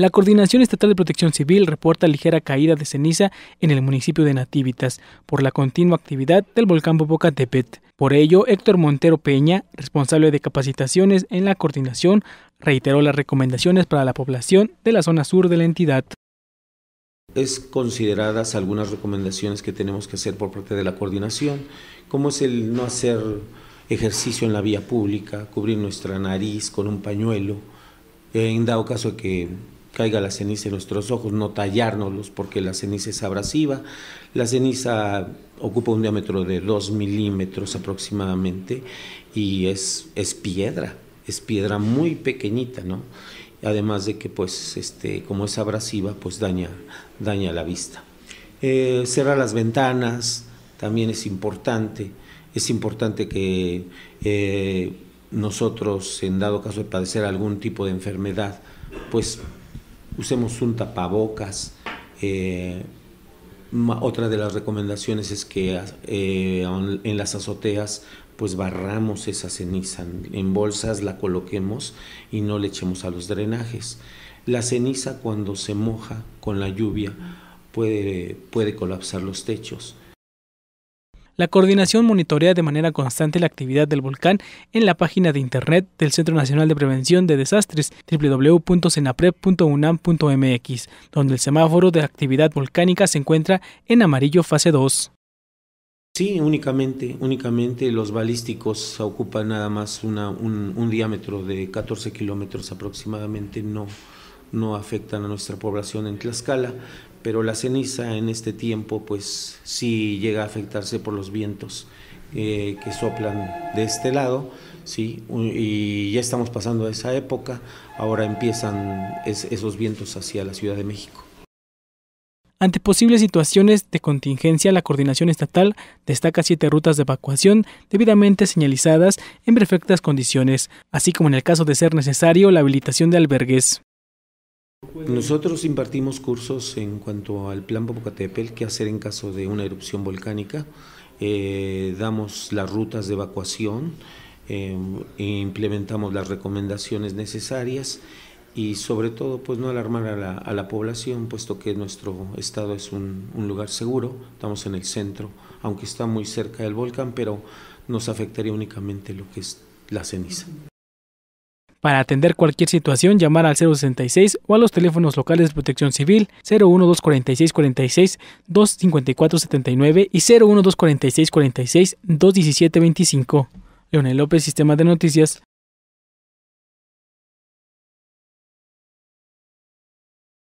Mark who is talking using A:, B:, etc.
A: La Coordinación Estatal de Protección Civil reporta ligera caída de ceniza en el municipio de Nativitas por la continua actividad del volcán Popocatépetl. Por ello, Héctor Montero Peña, responsable de capacitaciones en la coordinación, reiteró las recomendaciones para la población de la zona sur de la entidad
B: es consideradas algunas recomendaciones que tenemos que hacer por parte de la coordinación, como es el no hacer ejercicio en la vía pública, cubrir nuestra nariz con un pañuelo, en dado caso que caiga la ceniza en nuestros ojos, no tallárnoslos porque la ceniza es abrasiva. La ceniza ocupa un diámetro de 2 milímetros aproximadamente y es, es piedra, es piedra muy pequeñita, ¿no? Además de que, pues, este, como es abrasiva, pues daña, daña la vista. Eh, cerrar las ventanas también es importante. Es importante que eh, nosotros, en dado caso de padecer algún tipo de enfermedad, pues usemos un tapabocas. Eh, otra de las recomendaciones es que eh, en las azoteas pues barramos esa ceniza en bolsas, la coloquemos y no le echemos a los drenajes. La ceniza cuando se moja con la lluvia puede, puede colapsar los techos.
A: La coordinación monitorea de manera constante la actividad del volcán en la página de internet del Centro Nacional de Prevención de Desastres www.cenaprep.unam.mx, donde el semáforo de actividad volcánica se encuentra en amarillo fase 2.
B: Sí, únicamente, únicamente los balísticos ocupan nada más un, un diámetro de 14 kilómetros aproximadamente, no, no afectan a nuestra población en Tlaxcala, pero la ceniza en este tiempo pues sí llega a afectarse por los vientos eh, que soplan de este lado, sí, y ya estamos pasando a esa época, ahora empiezan esos vientos hacia la Ciudad de México.
A: Ante posibles situaciones de contingencia, la coordinación estatal destaca siete rutas de evacuación debidamente señalizadas en perfectas condiciones, así como en el caso de ser necesario la habilitación de albergues.
B: Nosotros impartimos cursos en cuanto al plan Popocatépetl, qué hacer en caso de una erupción volcánica, eh, damos las rutas de evacuación, eh, implementamos las recomendaciones necesarias y sobre todo pues no alarmar a la, población, puesto que nuestro estado es un lugar seguro, estamos en el centro, aunque está muy cerca del volcán, pero nos afectaría únicamente lo que es la ceniza.
A: Para atender cualquier situación, llamar al 066 o a los teléfonos locales de Protección Civil 01246 46 254 79 y 01246 46 217 Leonel López, Sistema de Noticias,